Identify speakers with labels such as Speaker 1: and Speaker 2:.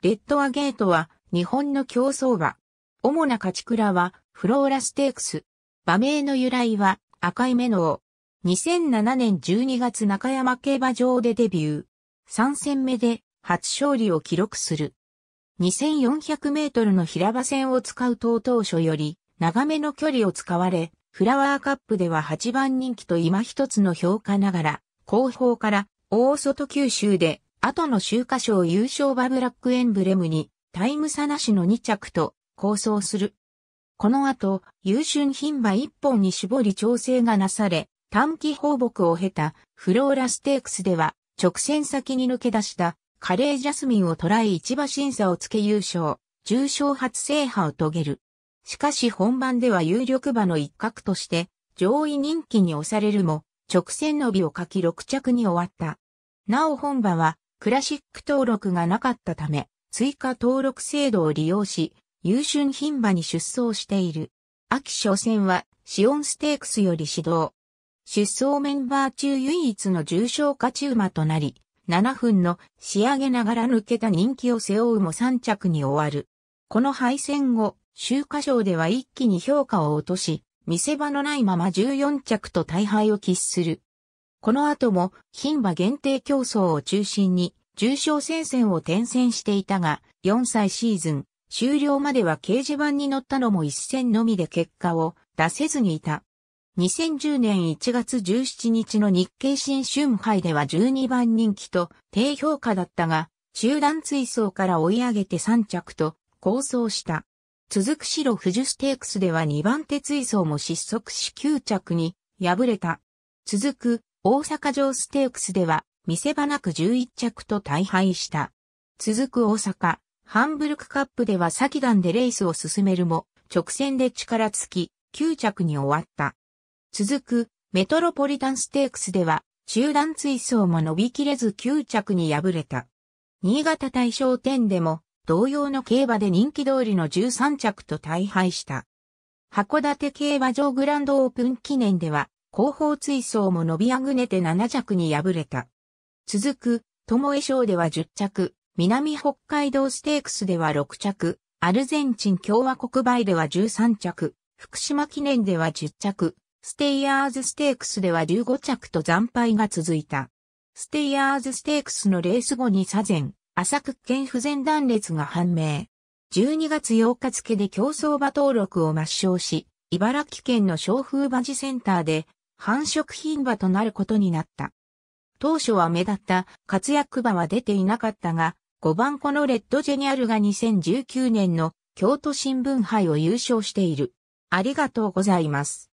Speaker 1: レッドアゲートは日本の競争馬。主な勝ち倉はフローラステークス。馬名の由来は赤い目の王。2007年12月中山競馬場でデビュー。3戦目で初勝利を記録する。2400メートルの平場戦を使うと当初より長めの距離を使われ、フラワーカップでは8番人気と今一つの評価ながら、後方から大外九州で後の秋華賞優勝馬ブラックエンブレムに、タイム差なしの2着と、構想する。この後、優春品馬1本に絞り調整がなされ、短期放牧を経たフローラステークスでは、直線先に抜け出したカレージャスミンを捉え一馬審査をつけ優勝、重賞初制覇を遂げる。しかし本番では有力馬の一角として、上位人気に押されるも、直線伸びを書き6着に終わった。なお本馬は、クラシック登録がなかったため、追加登録制度を利用し、優秀品馬に出走している。秋初戦は、シオンステークスより始動。出走メンバー中唯一の重症勝ち馬となり、7分の仕上げながら抜けた人気を背負うも3着に終わる。この敗戦後、秋華賞では一気に評価を落とし、見せ場のないまま14着と大敗を喫する。この後も牝馬限定競争を中心に重賞戦線を転戦していたが、4歳シーズン終了までは掲示板に乗ったのも一戦のみで結果を出せずにいた。2010年1月17日の日経新春杯では12番人気と低評価だったが、集団追走から追い上げて3着と構想した。続く白富士ステークスでは2番手追走も失速し9着に敗れた。続く大阪城ステークスでは、見せ場なく11着と大敗した。続く大阪、ハンブルクカップでは先段でレースを進めるも、直線で力尽き、9着に終わった。続く、メトロポリタンステークスでは、中断追走も伸びきれず9着に敗れた。新潟大賞店でも、同様の競馬で人気通りの13着と大敗した。函館競馬場グランドオープン記念では、後方追走も伸びあぐねて7着に敗れた。続く、友江賞では10着、南北海道ステークスでは6着、アルゼンチン共和国杯では13着、福島記念では10着、ステイヤーズステークスでは15着と惨敗が続いた。ステイヤーズステークスのレース後に左前、浅く県不全断裂が判明。12月8日付で競走馬登録を抹消し、茨城県の小風馬事センターで繁殖牝馬となることになった。当初は目立った活躍馬は出ていなかったが、5番このレッドジェニアルが2019年の京都新聞杯を優勝している。ありがとうございます。